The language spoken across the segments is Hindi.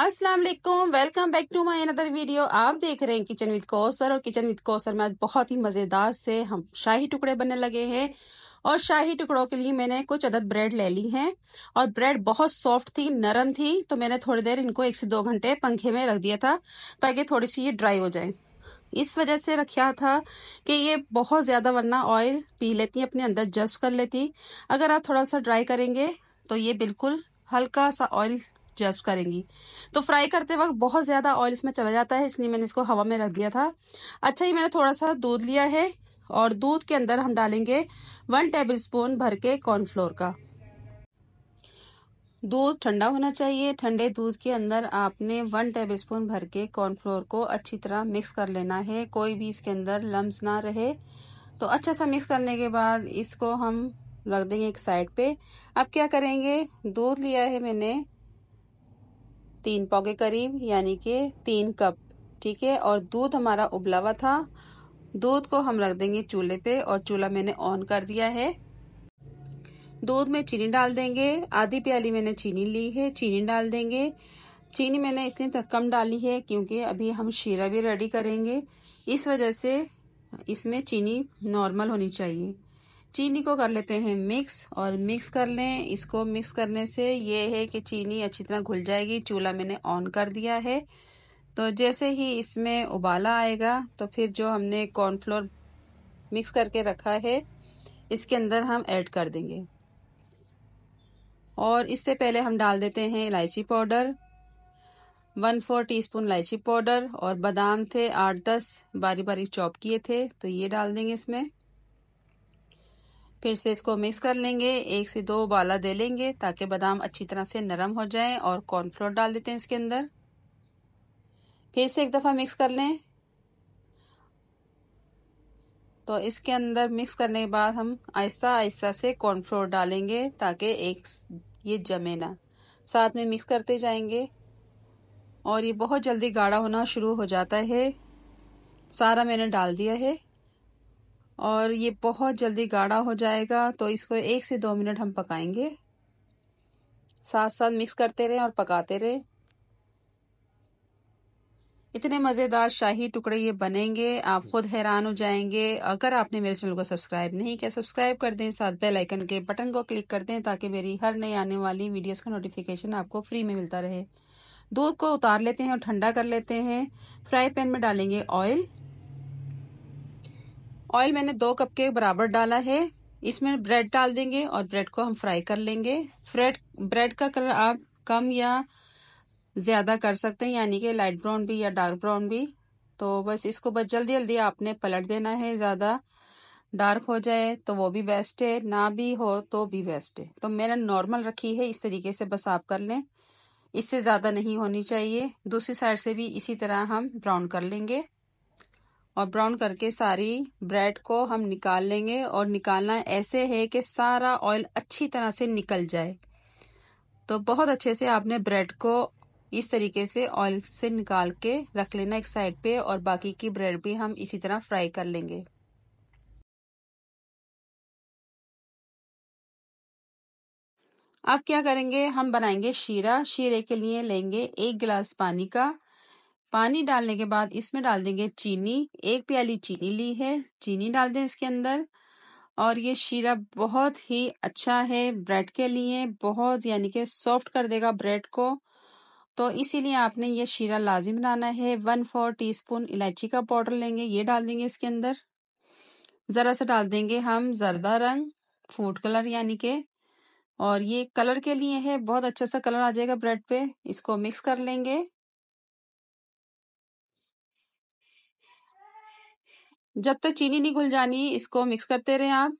अस्सलाम वालेकुम welcome back to my another video आप देख रहे हैं किचन विद कौसर और किचन विद कोसर में आज बहुत ही मज़ेदार से हम शाही टुकड़े बनने लगे हैं और शाही टुकड़ों के लिए मैंने कुछ अदद ब्रेड ले ली हैं और ब्रेड बहुत सॉफ्ट थी नरम थी तो मैंने थोड़ी देर इनको एक से दो घंटे पंखे में रख दिया था ताकि थोड़ी सी ये ड्राई हो जाए इस वजह से रखा था कि ये बहुत ज़्यादा वरना ऑयल पी लेती है अपने अंदर जस्ट कर लेती अगर आप थोड़ा सा ड्राई करेंगे तो ये बिल्कुल हल्का सा ऑयल जज्ब करेंगी तो फ्राई करते वक्त बहुत ज़्यादा ऑयल इसमें चला जाता है इसलिए मैंने इसको हवा में रख दिया था अच्छा ये मैंने थोड़ा सा दूध लिया है और दूध के अंदर हम डालेंगे वन टेबल स्पून भर के कॉर्नफ्लोर का दूध ठंडा होना चाहिए ठंडे दूध के अंदर आपने वन टेबलस्पून भर के कॉर्नफ्लोर को अच्छी तरह मिक्स कर लेना है कोई भी इसके अंदर लम्स ना रहे तो अच्छा सा मिक्स करने के बाद इसको हम रख देंगे एक साइड पे अब क्या करेंगे दूध लिया है मैंने तीन पाव के करीब यानी कि तीन कप ठीक है और दूध हमारा उबला हुआ था दूध को हम रख देंगे चूल्हे पे और चूल्हा मैंने ऑन कर दिया है दूध में चीनी डाल देंगे आधी प्याली मैंने चीनी ली है चीनी डाल देंगे चीनी मैंने इसलिए तो कम डाली है क्योंकि अभी हम शीरा भी रेडी करेंगे इस वजह से इसमें चीनी नॉर्मल होनी चाहिए चीनी को कर लेते हैं मिक्स और मिक्स कर लें इसको मिक्स करने से ये है कि चीनी अच्छी तरह घुल जाएगी चूल्हा मैंने ऑन कर दिया है तो जैसे ही इसमें उबाला आएगा तो फिर जो हमने कॉर्नफ्लोर मिक्स करके रखा है इसके अंदर हम ऐड कर देंगे और इससे पहले हम डाल देते हैं इलायची powder one four teaspoon इलायची पाउडर और बादाम थे आठ दस बारी बारी चॉप किए थे तो ये डाल देंगे इसमें फिर से इसको मिक्स कर लेंगे एक से दो उबाला दे लेंगे ताकि बादाम अच्छी तरह से नरम हो जाए और कॉर्नफ्लोर डाल देते हैं इसके अंदर फिर से एक दफ़ा मिक्स कर लें तो इसके अंदर मिक्स करने के बाद हम आहिस्ता आहिस्ता से कॉर्नफ्लोर डालेंगे ताकि एक ये जमे ना साथ में मिक्स करते जाएंगे और ये बहुत जल्दी गाढ़ा होना शुरू हो जाता है सारा मैंने डाल दिया है और ये बहुत जल्दी गाढ़ा हो जाएगा तो इसको एक से दो मिनट हम पकाएंगे साथ साथ मिक्स करते रहें और पकाते रहें इतने मज़ेदार शाही टुकड़े ये बनेंगे आप खुद हैरान हो जाएंगे अगर आपने मेरे चैनल को सब्सक्राइब नहीं किया सब्सक्राइब कर दें साथ बेल आइकन के बटन को क्लिक कर दें ताकि मेरी हर नई आने वाली वीडियोस का नोटिफिकेशन आपको फ्री में मिलता रहे दूध को उतार लेते हैं और ठंडा कर लेते हैं फ्राई पैन में डालेंगे ऑयल ऑयल मैंने दो कप के बराबर डाला है इसमें ब्रेड डाल देंगे और ब्रेड को हम फ्राई कर लेंगे फ्रेड ब्रेड का कलर आप कम या ज़्यादा कर सकते हैं यानी कि लाइट ब्राउन भी या डार्क ब्राउन भी तो बस इसको बस जल्दी जल्दी आपने पलट देना है ज़्यादा डार्क हो जाए तो वो भी बेस्ट है ना भी हो तो भी बेस्ट है तो मैंने नॉर्मल रखी है इस तरीके से बस आप कर लें इससे ज़्यादा नहीं होनी चाहिए दूसरी साइड से भी इसी तरह हम ब्राउन कर लेंगे और ब्राउन करके सारी ब्रेड को हम निकाल लेंगे और निकालना ऐसे है कि सारा ऑयल अच्छी तरह से निकल जाए तो बहुत अच्छे से आपने ब्रेड को इस तरीके से ऑयल से निकाल के रख लेना एक साइड पे और बाकी की ब्रेड भी हम इसी तरह फ्राई कर लेंगे अब क्या करेंगे हम बनाएंगे शीरा शीरे के लिए लेंगे एक गिलास पानी का पानी डालने के बाद इसमें डाल देंगे चीनी एक प्याली चीनी ली है चीनी डाल दें इसके अंदर और ये शीरा बहुत ही अच्छा है ब्रेड के लिए बहुत यानी कि सॉफ्ट कर देगा ब्रेड को तो इसीलिए आपने ये शीरा लाजमी बनाना है वन फोर टीस्पून इलायची का पाउडर लेंगे ये डाल देंगे इसके अंदर ज़रा सा डाल देंगे हम जरदा रंग फूड कलर यानी के और ये कलर के लिए है बहुत अच्छा सा कलर आ जाएगा ब्रेड पे इसको मिक्स कर लेंगे जब तक चीनी नहीं घुल जानी इसको मिक्स करते रहें आप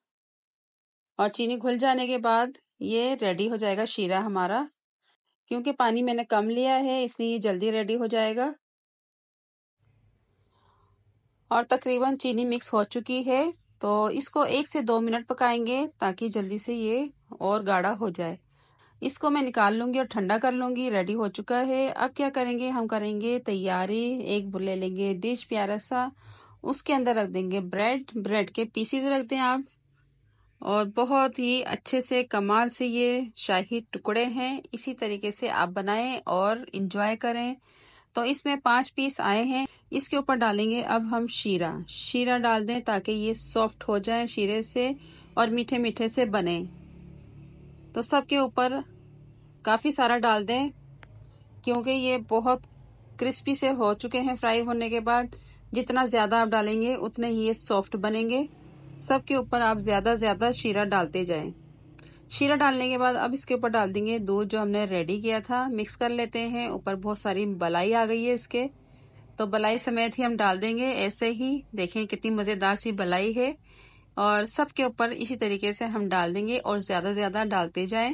और चीनी घुल जाने के बाद ये रेडी हो जाएगा शीरा हमारा क्योंकि पानी मैंने कम लिया है इसलिए ये जल्दी रेडी हो जाएगा और तकरीबन चीनी मिक्स हो चुकी है तो इसको एक से दो मिनट पकाएंगे ताकि जल्दी से ये और गाढ़ा हो जाए इसको मैं निकाल लूंगी और ठंडा कर लूंगी रेडी हो चुका है अब क्या करेंगे हम करेंगे तैयारी एक ले लेंगे डिश प्यारा सा उसके अंदर रख देंगे ब्रेड ब्रेड के पीसीज रख दें आप और बहुत ही अच्छे से कमाल से ये शाही टुकड़े हैं इसी तरीके से आप बनाएं और इन्जॉय करें तो इसमें पांच पीस आए हैं इसके ऊपर डालेंगे अब हम शीरा शीरा डाल दें ताकि ये सॉफ्ट हो जाए शीरे से और मीठे मीठे से बने तो सबके ऊपर काफ़ी सारा डाल दें क्योंकि ये बहुत क्रिस्पी से हो चुके हैं फ्राई होने के बाद जितना ज्यादा आप डालेंगे उतने ही ये सॉफ्ट बनेंगे सबके ऊपर आप ज्यादा ज्यादा शीरा डालते जाएं शीरा डालने के बाद अब इसके ऊपर डाल देंगे दूध जो हमने रेडी किया था मिक्स कर लेते हैं ऊपर बहुत सारी बलाई आ गई है इसके तो बलाई समेत ही हम डाल देंगे ऐसे ही देखें कितनी मज़ेदार सी बलाई है और सबके ऊपर इसी तरीके से हम डाल देंगे और ज़्यादा ज़्यादा डालते जाएं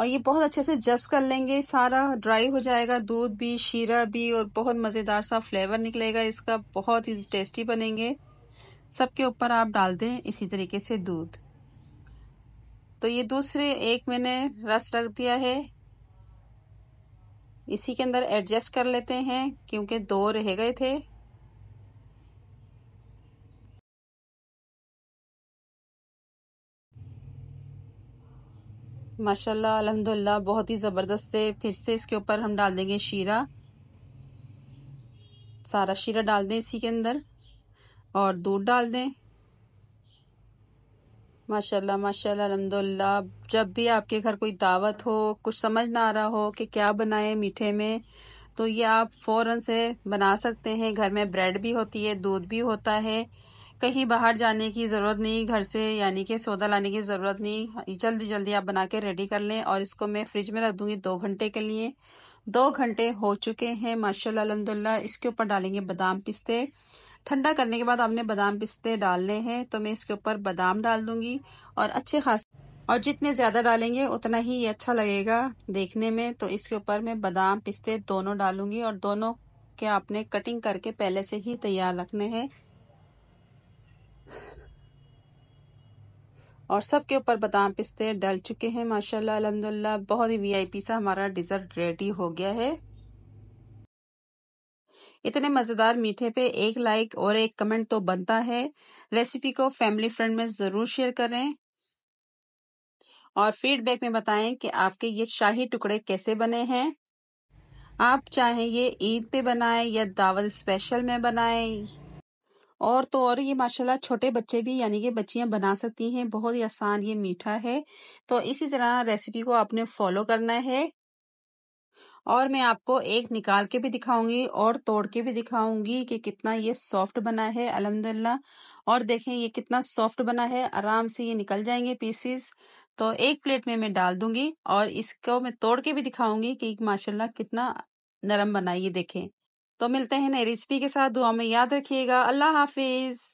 और ये बहुत अच्छे से जब्स कर लेंगे सारा ड्राई हो जाएगा दूध भी शीरा भी और बहुत मज़ेदार सा फ्लेवर निकलेगा इसका बहुत ही टेस्टी बनेंगे सबके ऊपर आप डाल दें इसी तरीके से दूध तो ये दूसरे एक मैंने रस रख दिया है इसी के अंदर एडजस्ट कर लेते हैं क्योंकि दो रह गए थे माशाल्लाह अलहमदिल्ला बहुत ही ज़बरदस्त से फिर से इसके ऊपर हम डाल देंगे शीरा सारा शीरा डाल दें इसी के अंदर और दूध डाल दें माशाल्लाह माशाल्लाह अलहमदिल्ला जब भी आपके घर कोई दावत हो कुछ समझ ना आ रहा हो कि क्या बनाए मीठे में तो ये आप फ़ौरन से बना सकते हैं घर में ब्रेड भी होती है दूध भी होता है कहीं बाहर जाने की ज़रूरत नहीं घर से यानी कि सौदा लाने की ज़रूरत नहीं जल्दी जल्दी आप बना के रेडी कर लें और इसको मैं फ्रिज में रख दूंगी दो घंटे के लिए दो घंटे हो चुके हैं माशा अलहमदुल्ला इसके ऊपर डालेंगे बादाम पिस्ते ठंडा करने के बाद आपने बादाम पिस्ते डालने हैं तो मैं इसके ऊपर बादाम डाल दूंगी और अच्छे खास और जितने ज़्यादा डालेंगे उतना ही ये अच्छा लगेगा देखने में तो इसके ऊपर मैं बादाम पिस्ते दोनों डालूंगी और दोनों के आपने कटिंग करके पहले से ही तैयार रखने हैं और सबके ऊपर बादाम पिस्ते डल चुके हैं माशाल्लाह अलहमदिल्ला बहुत ही वीआईपी सा हमारा डिज़र्ट रेडी हो गया है इतने मज़ेदार मीठे पे एक लाइक और एक कमेंट तो बनता है रेसिपी को फैमिली फ्रेंड में ज़रूर शेयर करें और फीडबैक में बताएं कि आपके ये शाही टुकड़े कैसे बने हैं आप चाहे ये ईद पे बनाएं या दावत स्पेशल में बनाएं और तो और ये माशाल्लाह छोटे बच्चे भी यानी कि बच्चियां बना सकती हैं बहुत ही आसान ये मीठा है तो इसी तरह रेसिपी को आपने फॉलो करना है और मैं आपको एक निकाल के भी दिखाऊंगी और तोड़ के भी दिखाऊंगी कि कितना ये सॉफ्ट बना है अल्हम्दुलिल्लाह और देखें ये कितना सॉफ्ट बना है आराम से ये निकल जाएंगे पीसेस तो एक प्लेट में मैं डाल दूंगी और इसको मैं तोड़ के भी दिखाऊंगी कि माशाल्लाह कितना नरम बना ये देखें तो मिलते हैं नई रेसिपी के साथ दुआ में याद रखिएगा अल्लाह हाफिज